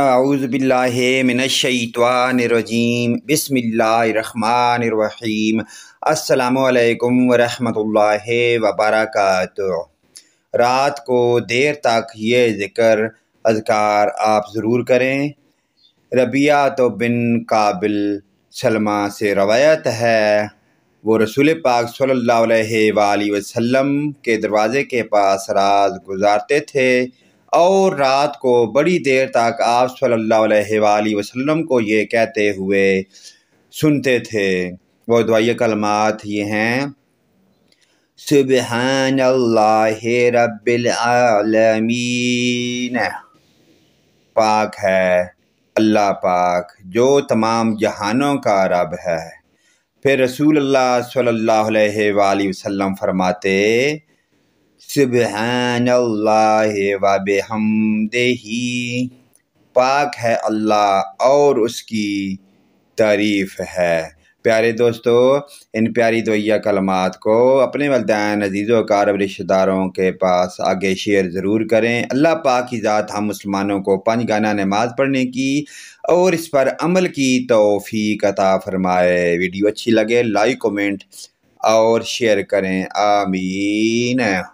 आउज़बिल्लिमिनशैतवानरजीम बसमीम अल्लाम वरहमतुल्लाह वबरक रात को देर तक ये ज़िक्र अजकार आप ज़रूर करें रबिया तो बिन काबिल सलमा से रवायत है वो रसूल पाक सल्लल्लाहु अलैहि वसल्लम के दरवाज़े के पास रात गुजारते थे और रात को बड़ी देर तक आप सल्लल्लाहु अलैहि वसल्लम को ये कहते हुए सुनते थे वो दुआई कलमात ये हैं सुबहान अल्लाह पाक है अल्लाह पाक जो तमाम जहानों का रब है फिर रसूल अल्लाह सल्लल्लाहु अलैहि वसल्लम फरमाते सुबहान अल्लाह पाक है अल्लाह और उसकी तारीफ़ है प्यारे दोस्तों इन प्यारी दोया कलमात को अपने वालदान अजीज़ों कारब रिश्तेदारों के पास आगे शेयर ज़रूर करें अल्लाह पाक की ज़ात हम मुसलमानों को पंच गाना नमाज पढ़ने की और इस पर अमल की तोफ़ी कता फरमाए वीडियो अच्छी लगे लाइक कमेंट और शेयर करें आमीन